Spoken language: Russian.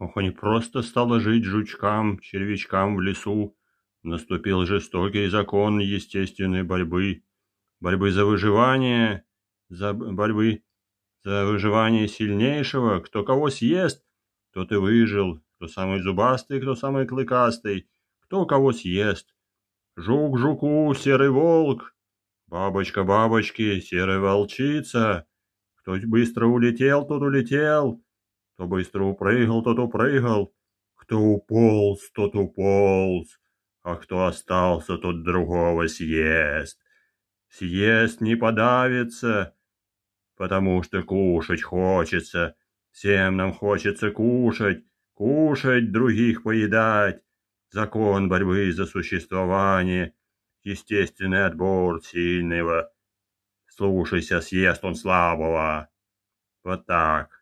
Ох, не просто стало жить жучкам, червячкам в лесу. Наступил жестокий закон естественной борьбы. Борьбы за выживание, за борьбы за выживание сильнейшего. Кто кого съест, тот и выжил. Кто самый зубастый, кто самый клыкастый. Кто кого съест. Жук жуку, серый волк. Бабочка бабочки, серая волчица. Кто быстро улетел, тот улетел. Кто быстро упрыгал, тот упрыгал. Кто уполз, тот уполз. А кто остался, тот другого съест. Съест не подавится, потому что кушать хочется. Всем нам хочется кушать, кушать, других поедать. Закон борьбы за существование, естественный отбор сильного. Слушайся, съест он слабого. Вот так.